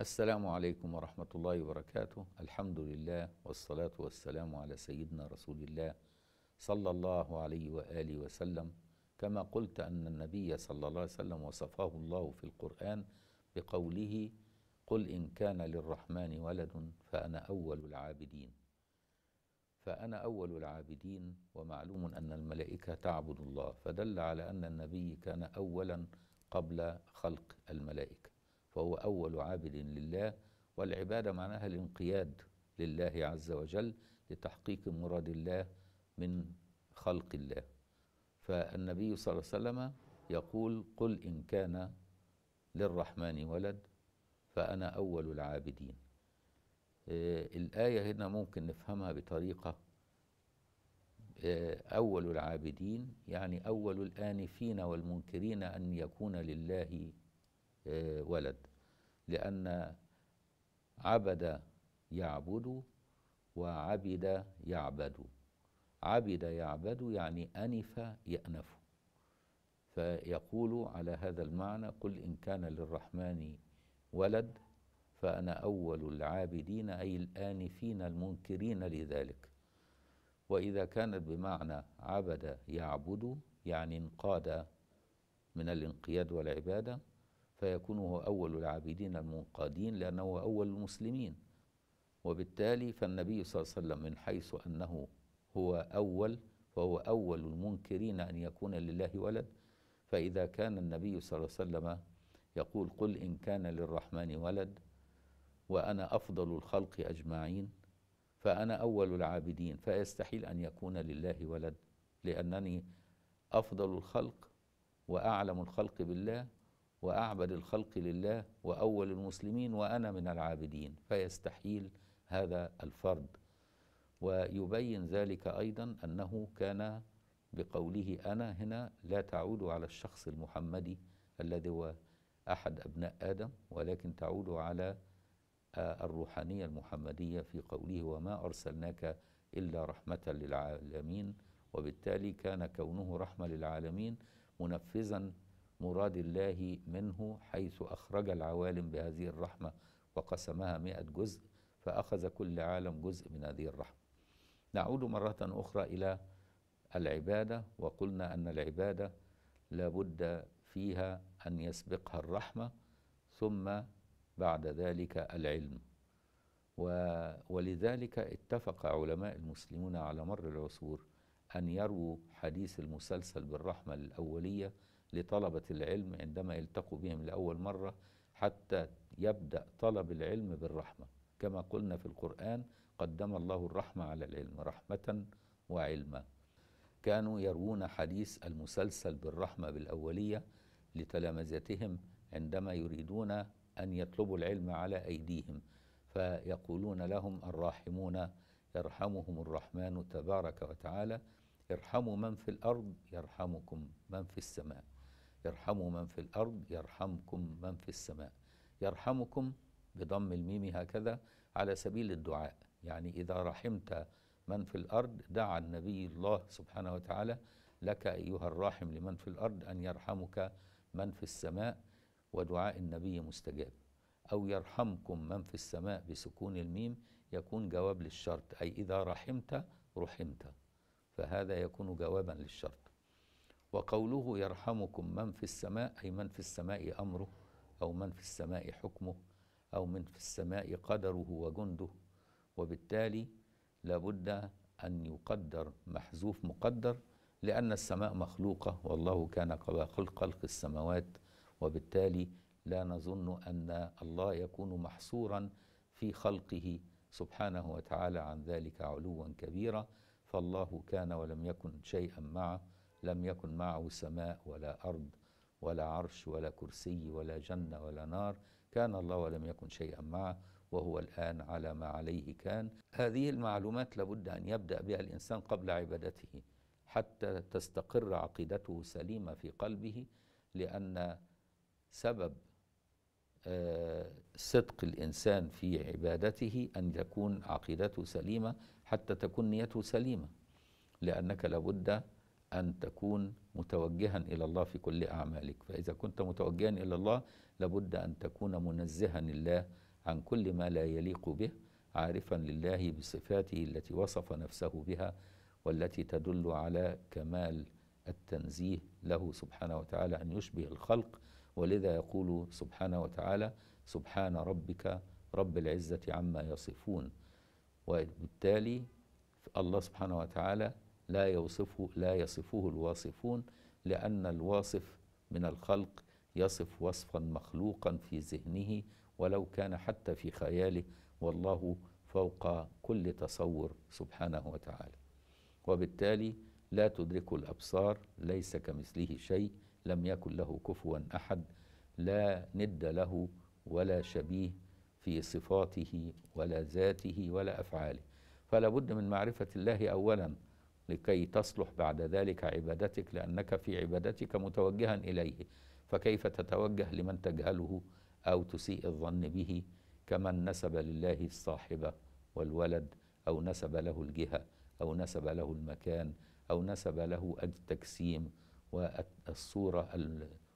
السلام عليكم ورحمة الله وبركاته الحمد لله والصلاة والسلام على سيدنا رسول الله صلى الله عليه وآله وسلم كما قلت أن النبي صلى الله عليه وسلم وصفه الله في القرآن بقوله قل إن كان للرحمن ولد فأنا أول العابدين فأنا أول العابدين ومعلوم أن الملائكة تعبد الله فدل على أن النبي كان أولا قبل خلق الملائكة فهو أول عابد لله والعبادة معناها الانقياد لله عز وجل لتحقيق مراد الله من خلق الله فالنبي صلى الله عليه وسلم يقول قل إن كان للرحمن ولد فأنا أول العابدين إيه الآية هنا ممكن نفهمها بطريقة إيه أول العابدين يعني أول الآنفين والمنكرين أن يكون لله إيه ولد لأن عبد يعبد وعبد يعبد عبد يعبد يعني أنف يأنف فيقول على هذا المعنى قل إن كان للرحمن ولد فأنا أول العابدين أي الآنفين المنكرين لذلك وإذا كانت بمعنى عبد يعبد يعني انقاد من الانقياد والعبادة فيكون هو أول العابدين المنقادين لأنه هو أول المسلمين وبالتالي فالنبي صلى الله عليه وسلم من حيث أنه هو أول فهو أول المنكرين أن يكون لله ولد فإذا كان النبي صلى الله عليه وسلم يقول قل إن كان للرحمن ولد وأنا أفضل الخلق أجمعين فأنا أول العابدين فيستحيل أن يكون لله ولد لأنني أفضل الخلق وأعلم الخلق بالله وأعبد الخلق لله وأول المسلمين وأنا من العابدين فيستحيل هذا الفرد ويبين ذلك أيضا أنه كان بقوله أنا هنا لا تعود على الشخص المحمدي الذي هو أحد أبناء آدم ولكن تعود على آه، الروحانية المحمدية في قوله وما أرسلناك إلا رحمة للعالمين وبالتالي كان كونه رحمة للعالمين منفذا مراد الله منه حيث أخرج العوالم بهذه الرحمة وقسمها مئة جزء فأخذ كل عالم جزء من هذه الرحمة نعود مرة أخرى إلى العبادة وقلنا أن العبادة لابد فيها أن يسبقها الرحمة ثم بعد ذلك العلم ولذلك اتفق علماء المسلمون على مر العصور أن يرووا حديث المسلسل بالرحمة الأولية لطلبة العلم عندما يلتقوا بهم لأول مرة حتى يبدأ طلب العلم بالرحمة كما قلنا في القرآن قدم الله الرحمة على العلم رحمة وعلما كانوا يروون حديث المسلسل بالرحمة بالأولية لتلامذتهم عندما يريدون أن يطلبوا العلم على أيديهم فيقولون لهم الراحمون يرحمهم الرحمن تبارك وتعالى ارحموا من في الأرض يرحمكم من في السماء ارحموا من في الأرض يرحمكم من في السماء يرحمكم بضم الميم هكذا على سبيل الدعاء يعني إذا رحمت من في الأرض دعا النبي الله سبحانه وتعالى لك أيها الراحم لمن في الأرض أن يرحمك من في السماء ودعاء النبي مستجاب أو يرحمكم من في السماء بسكون الميم يكون جواب للشرط أي إذا رحمت رحمت فهذا يكون جوابا للشرط وقوله يرحمكم من في السماء أي من في السماء أمره أو من في السماء حكمه أو من في السماء قدره وجنده وبالتالي لابد أن يقدر محذوف مقدر لأن السماء مخلوقة والله كان قبل خلق السماوات وبالتالي لا نظن أن الله يكون محصورا في خلقه سبحانه وتعالى عن ذلك علوا كبيرا فالله كان ولم يكن شيئا معه لم يكن معه سماء ولا أرض ولا عرش ولا كرسي ولا جنة ولا نار كان الله ولم يكن شيئا معه وهو الآن على ما عليه كان هذه المعلومات لابد أن يبدأ بها الإنسان قبل عبادته حتى تستقر عقيدته سليمة في قلبه لأن سبب آه، صدق الإنسان في عبادته أن تكون عقيدته سليمة حتى تكون نيته سليمة لأنك لابد أن تكون متوجها إلى الله في كل أعمالك فإذا كنت متوجها إلى الله لابد أن تكون منزها لله عن كل ما لا يليق به عارفا لله بصفاته التي وصف نفسه بها والتي تدل على كمال التنزيه له سبحانه وتعالى أن يشبه الخلق ولذا يقول سبحانه وتعالى سبحان ربك رب العزة عما يصفون وبالتالي الله سبحانه وتعالى لا يوصفه لا يصفه الواصفون لأن الواصف من الخلق يصف وصفا مخلوقا في ذهنه ولو كان حتى في خياله والله فوق كل تصور سبحانه وتعالى وبالتالي لا تدرك الأبصار ليس كمثله شيء لم يكن له كفوا أحد لا ند له ولا شبيه في صفاته ولا ذاته ولا أفعاله فلا بد من معرفة الله أولاً لكي تصلح بعد ذلك عبادتك لأنك في عبادتك متوجها إليه فكيف تتوجه لمن تجهله أو تسيء الظن به كمن نسب لله الصاحبة والولد أو نسب له الجهة أو نسب له المكان أو نسب له التجسيم والصورة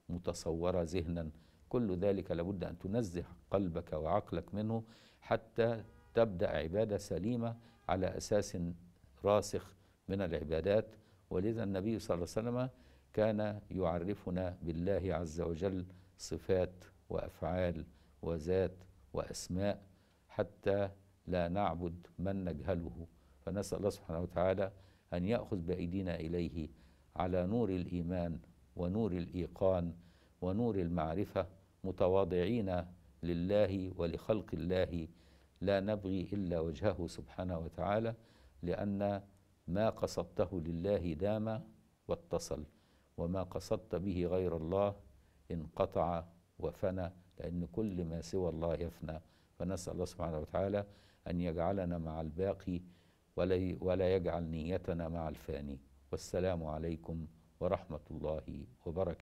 المتصورة ذهنا كل ذلك لابد أن تنزه قلبك وعقلك منه حتى تبدأ عبادة سليمة على أساس راسخ من العبادات ولذا النبي صلى الله عليه وسلم كان يعرفنا بالله عز وجل صفات وافعال وذات واسماء حتى لا نعبد من نجهله فنسال الله سبحانه وتعالى ان ياخذ بايدينا اليه على نور الايمان ونور الايقان ونور المعرفه متواضعين لله ولخلق الله لا نبغي الا وجهه سبحانه وتعالى لان ما قصدته لله دام واتصل وما قصدت به غير الله انقطع وفنى لأن كل ما سوى الله يفنى فنسأل الله سبحانه وتعالى أن يجعلنا مع الباقي ولا, يجعل نيتنا مع الفاني والسلام عليكم ورحمة الله وبركاته